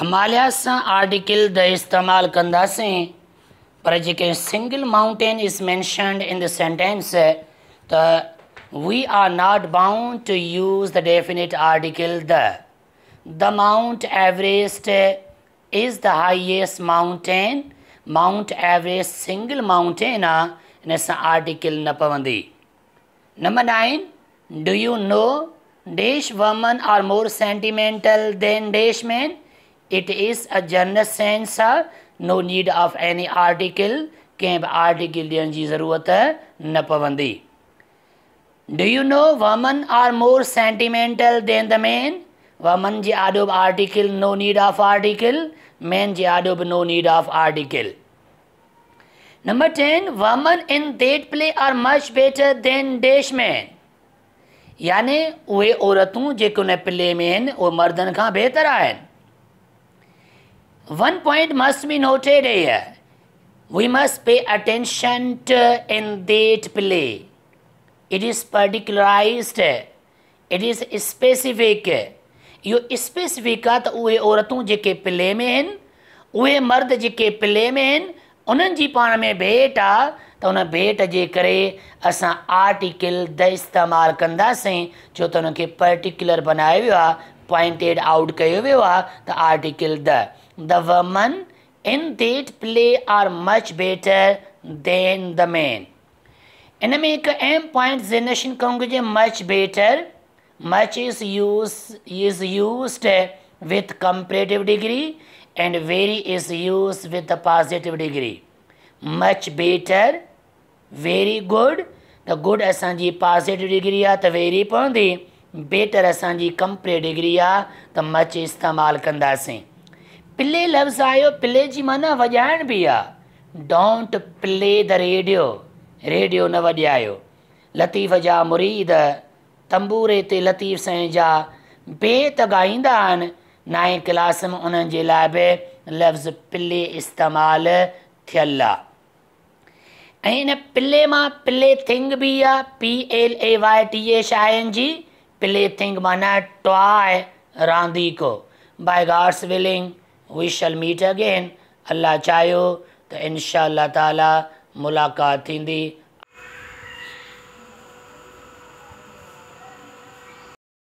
हिमालय से article the इस्तेमाल कंदासीं पर जेके single mountain is mentioned in the sentence त we are not bound to use the definite article the the Mount Everest is the highest mountain Mount Everest single mountain आने से article न पवंदी number nine do you know dash women are more sentimental than dash man It is a general sense no need of any article कंहिं बि article ॾियण जी ज़रूरत न पवंदी do you know women are more sentimental than the man women जे आॾो बि article no need of article man जे आॾो बि no need of article number ten women in that play are much better than dash man यानी उ औरतूं जेके उन play में वो मर्दन का बेहतर बहितर one point must be noted here. We must pay attention to in that play. It is particularized. It is specific. इहो स्पेसिफिक आहे त प्ले में उ मर्द जेके प्ले में आहिनि पान में भेट आहे त तो उन भेट जे करे असां आर्टिकल द इस्तेमाल कंदासीं छो तो हुनखे पर्टिकुलर बनायो वियो pointed out Kayovewa, the article the. The woman in that play are much better than the man. इनमें एक एम पॉइंट जनरेशन कहूँगे much better, much is used is used with comparative degree and very is used with the positive degree. Much better, very good. The good असांजी positive degree आहे the very पवंदी better असांजी कंप्ले degree आहे त much इस्तेमालु कंदासीं play लफ़्ज़ आयो प्ले जी माना वॼाइण बि आहे don't play the radio radio न वॼायो लतीफ़ जा मुरीद तंबूरे ते लतीफ़ साईं जा बेत ॻाईंदा आहिनि नाए क्लास में उन्हनि जे लाइ बि लफ़्ज़ प्ले इस्तेमालु थियल आहे ऐं हिन प्ले मां प्ले थिंग बि आहे P L A Y T A शायनि जी प्लेथिंग बना टॉय रांदी को by God's willing we shall meet again Allah चाहो तो इनशा अल्लाह ताला मुलाकात थी